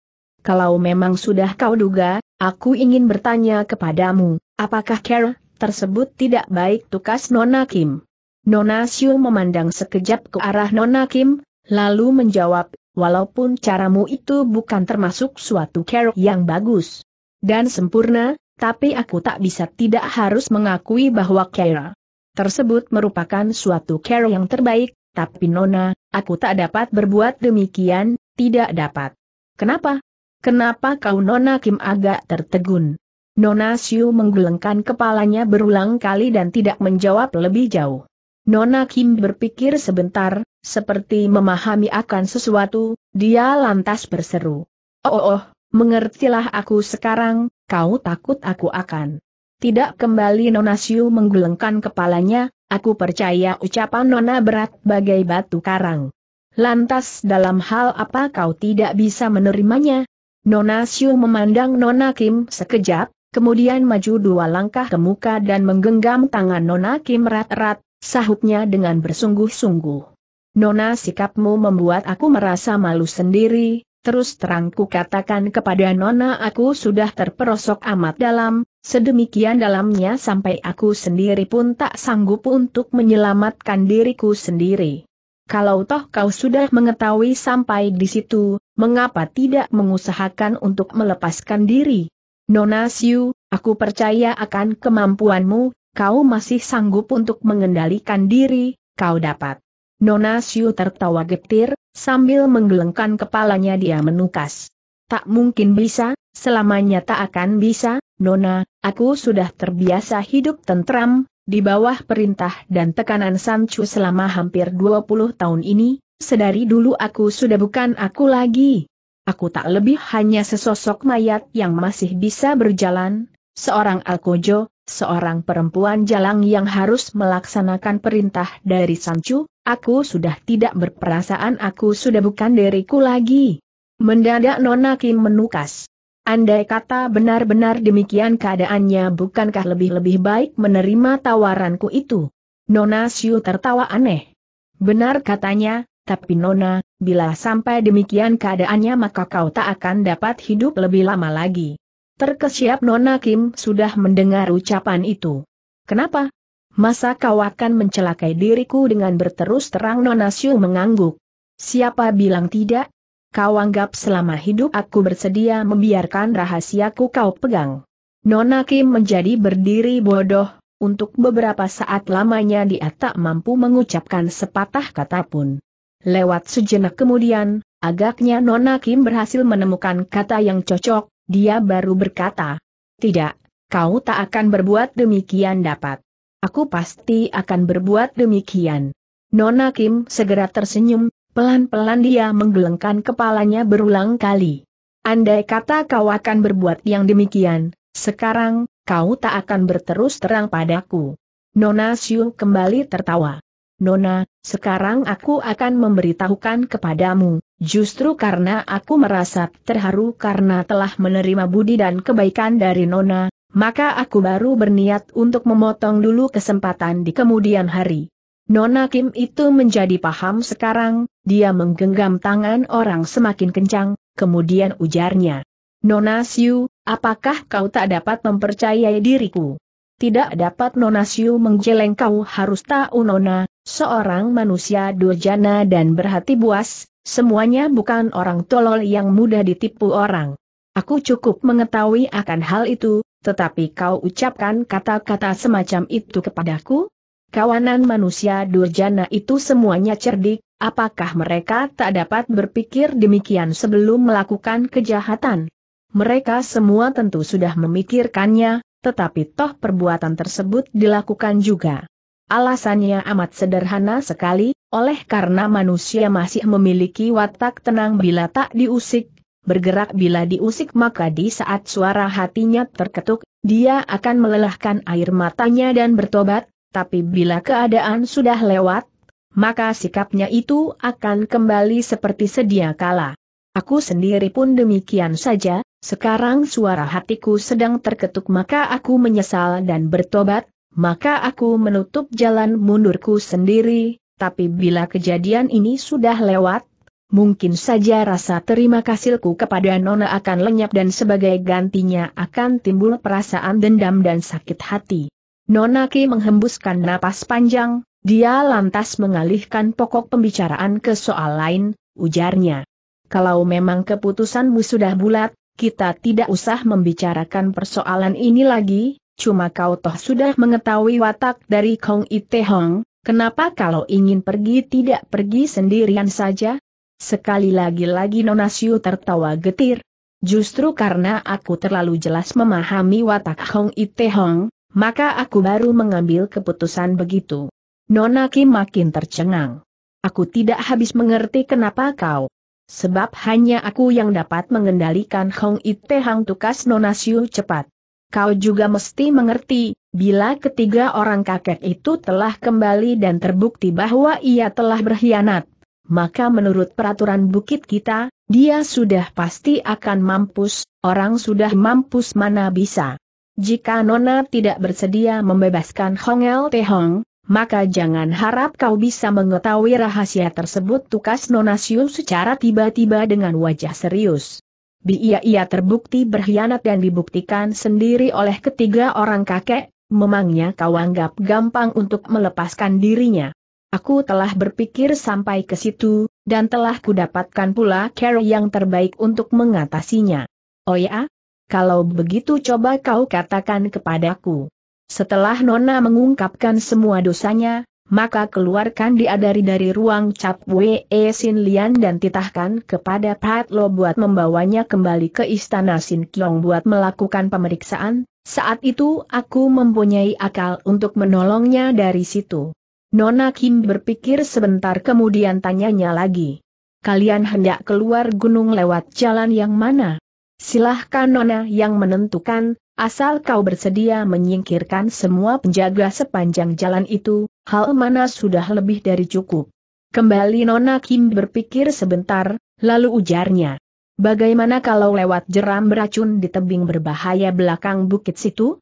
A: kalau memang sudah kau duga, aku ingin bertanya kepadamu, apakah care tersebut tidak baik tukas Nona Kim? Nona Siu memandang sekejap ke arah Nona Kim, lalu menjawab, walaupun caramu itu bukan termasuk suatu care yang bagus dan sempurna, tapi aku tak bisa tidak harus mengakui bahwa care tersebut merupakan suatu care yang terbaik, tapi Nona, aku tak dapat berbuat demikian, tidak dapat. Kenapa? Kenapa kau Nona Kim agak tertegun? Nona Siu menggelengkan kepalanya berulang kali dan tidak menjawab lebih jauh. Nona Kim berpikir sebentar, seperti memahami akan sesuatu, dia lantas berseru. Oh, oh, oh mengertilah aku sekarang, kau takut aku akan. Tidak kembali Nona Siu menggelengkan kepalanya, aku percaya ucapan Nona berat bagai batu karang. Lantas dalam hal apa kau tidak bisa menerimanya? Nona Siu memandang Nona Kim sekejap, kemudian maju dua langkah ke muka dan menggenggam tangan Nona Kim erat-erat, sahutnya dengan bersungguh-sungguh. Nona sikapmu membuat aku merasa malu sendiri, Terus terang ku katakan kepada Nona aku sudah terperosok amat dalam, sedemikian dalamnya sampai aku sendiri pun tak sanggup untuk menyelamatkan diriku sendiri. Kalau toh kau sudah mengetahui sampai di situ, mengapa tidak mengusahakan untuk melepaskan diri? Nona Siu, aku percaya akan kemampuanmu, kau masih sanggup untuk mengendalikan diri, kau dapat. Nona Siu tertawa getir, sambil menggelengkan kepalanya dia menukas. Tak mungkin bisa, selamanya tak akan bisa, Nona, aku sudah terbiasa hidup tentram, di bawah perintah dan tekanan Sancu selama hampir 20 tahun ini, sedari dulu aku sudah bukan aku lagi. Aku tak lebih hanya sesosok mayat yang masih bisa berjalan, seorang alkojo, seorang perempuan jalang yang harus melaksanakan perintah dari Sancu, aku sudah tidak berperasaan aku sudah bukan diriku lagi. Mendadak Nona Kim menukas. Andai kata benar-benar demikian keadaannya bukankah lebih-lebih baik menerima tawaranku itu? Nona Siu tertawa aneh. Benar katanya, tapi Nona, bila sampai demikian keadaannya maka kau tak akan dapat hidup lebih lama lagi. Terkesiap Nona Kim sudah mendengar ucapan itu. Kenapa? Masa kau akan mencelakai diriku dengan berterus terang Nona Siu mengangguk. Siapa bilang tidak? Kau anggap selama hidup aku bersedia membiarkan rahasiaku kau pegang. Nona Kim menjadi berdiri bodoh, untuk beberapa saat lamanya dia tak mampu mengucapkan sepatah kata pun. Lewat sejenak kemudian, agaknya Nona Kim berhasil menemukan kata yang cocok, dia baru berkata, Tidak, kau tak akan berbuat demikian dapat. Aku pasti akan berbuat demikian. Nona Kim segera tersenyum, pelan-pelan dia menggelengkan kepalanya berulang kali. Andai kata kau akan berbuat yang demikian, sekarang, kau tak akan berterus terang padaku. Nona Siu kembali tertawa. Nona, sekarang aku akan memberitahukan kepadamu, justru karena aku merasa terharu karena telah menerima budi dan kebaikan dari Nona, maka aku baru berniat untuk memotong dulu kesempatan di kemudian hari. Nona Kim itu menjadi paham sekarang, dia menggenggam tangan orang semakin kencang, kemudian ujarnya. Nona Siu, apakah kau tak dapat mempercayai diriku? Tidak dapat Nona Siu menggeleng kau harus tahu Nona, Seorang manusia durjana dan berhati buas, semuanya bukan orang tolol yang mudah ditipu orang. Aku cukup mengetahui akan hal itu, tetapi kau ucapkan kata-kata semacam itu kepadaku? Kawanan manusia durjana itu semuanya cerdik, apakah mereka tak dapat berpikir demikian sebelum melakukan kejahatan? Mereka semua tentu sudah memikirkannya, tetapi toh perbuatan tersebut dilakukan juga. Alasannya amat sederhana sekali, oleh karena manusia masih memiliki watak tenang bila tak diusik, bergerak bila diusik maka di saat suara hatinya terketuk, dia akan melelahkan air matanya dan bertobat, tapi bila keadaan sudah lewat, maka sikapnya itu akan kembali seperti sedia kala. Aku sendiri pun demikian saja, sekarang suara hatiku sedang terketuk maka aku menyesal dan bertobat, maka aku menutup jalan mundurku sendiri, tapi bila kejadian ini sudah lewat, mungkin saja rasa terima kasihku kepada Nona akan lenyap dan sebagai gantinya akan timbul perasaan dendam dan sakit hati. Nona Ki menghembuskan napas panjang, dia lantas mengalihkan pokok pembicaraan ke soal lain, ujarnya. Kalau memang keputusanmu sudah bulat, kita tidak usah membicarakan persoalan ini lagi, cuma kau toh sudah mengetahui watak dari Kong Ite Hong, kenapa kalau ingin pergi tidak pergi sendirian saja? Sekali lagi-lagi Nona Siu tertawa getir. Justru karena aku terlalu jelas memahami watak Hong Ite Hong, maka aku baru mengambil keputusan begitu. Nona Kim makin tercengang. Aku tidak habis mengerti kenapa kau. Sebab hanya aku yang dapat mengendalikan Hong Ite Hong tukas Nona Siu cepat. Kau juga mesti mengerti, bila ketiga orang kakek itu telah kembali dan terbukti bahwa ia telah berkhianat, maka menurut peraturan bukit kita, dia sudah pasti akan mampus, orang sudah mampus mana bisa. Jika Nona tidak bersedia membebaskan Hong El Te Hong, maka jangan harap kau bisa mengetahui rahasia tersebut tukas Nona Siu secara tiba-tiba dengan wajah serius. Biia ia terbukti berkhianat dan dibuktikan sendiri oleh ketiga orang kakek, memangnya kau anggap gampang untuk melepaskan dirinya. Aku telah berpikir sampai ke situ, dan telah kudapatkan pula cara yang terbaik untuk mengatasinya. Oh ya? Kalau begitu coba kau katakan kepadaku. Setelah Nona mengungkapkan semua dosanya, maka keluarkan dia dari dari ruang cap Wei Sin e Lian dan titahkan kepada Pat Lo buat membawanya kembali ke istana Sin Kiong buat melakukan pemeriksaan, saat itu aku mempunyai akal untuk menolongnya dari situ. Nona Kim berpikir sebentar kemudian tanyanya lagi. Kalian hendak keluar gunung lewat jalan yang mana? Silahkan Nona yang menentukan, asal kau bersedia menyingkirkan semua penjaga sepanjang jalan itu, hal mana sudah lebih dari cukup. Kembali Nona Kim berpikir sebentar, lalu ujarnya. Bagaimana kalau lewat jeram beracun di tebing berbahaya belakang bukit situ?